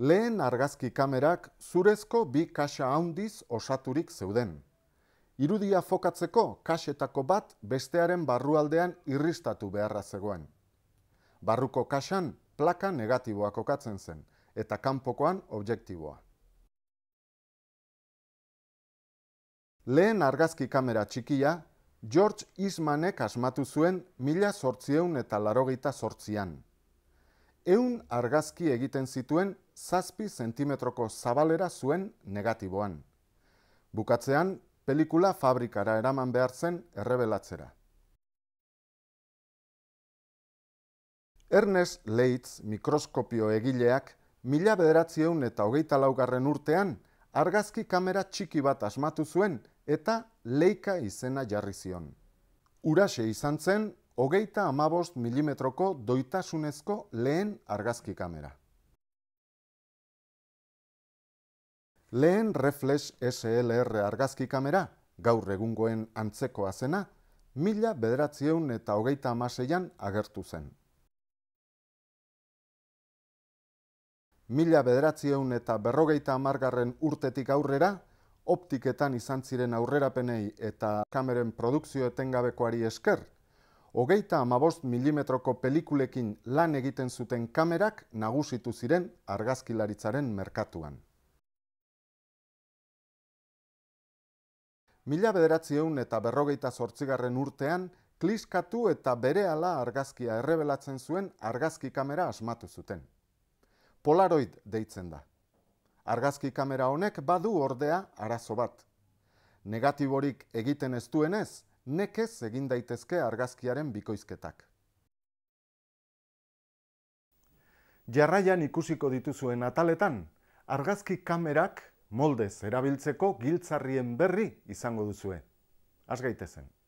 lehen argazki kamerak zurezko bi kaxa handiz osaturik zeuden. Irudia fokatzeko kaxetako bat bestearen barrualdean irristatu beharra zegoen. Barruko kaxan plaka negatiboak okatzen zen eta kanpokoan objektiboa. Lehen argazki kamera txikia, George Ismanek asmatu zuen mila sortzieun eta larogeita sortzian eun argazki egiten zituen zazpi zentimetroko zabalera zuen negatiboan. Bukatzean, pelikula fabrikara eraman behartzen zen errebelatzera. Ernest Leitz mikroskopio egileak mila bederatzieun eta hogeita laugarren urtean argazki kamera txiki bat asmatu zuen eta leika izena jarri zion. Urase izan zen hogeita amabost milimetroko doitasunezko lehen argazki kamera. Lehen Reflex SLR argazki kamera, gaur egungoen antzekoa zena, mila bederatzieun eta hogeita amaseian agertu zen. Mila bederatzieun eta berrogeita amargarren urtetik aurrera, optiketan izan ziren aurrerapenei eta kameren produkzio etengabekoari esker, hogeita amabost milimetroko pelikulekin lan egiten zuten kamerak nagusitu ziren argazkilaritzaren merkatuan. Mila bederatzi eta berrogeita zortzigarren urtean, kliskatu eta berehala argazkia errebelatzen zuen argazki kamera asmatu zuten. Polaroid deitzen da. Argazki kamera honek badu ordea arazo bat. Negatiborik egiten ez duenez, nekez egin daitezke argazkiaren bikoizketak. Jarraian ikusiko dituzuen ataletan, argazki kamerak moldez erabiltzeko giltzarrien berri izango duzue. Az gaitezen.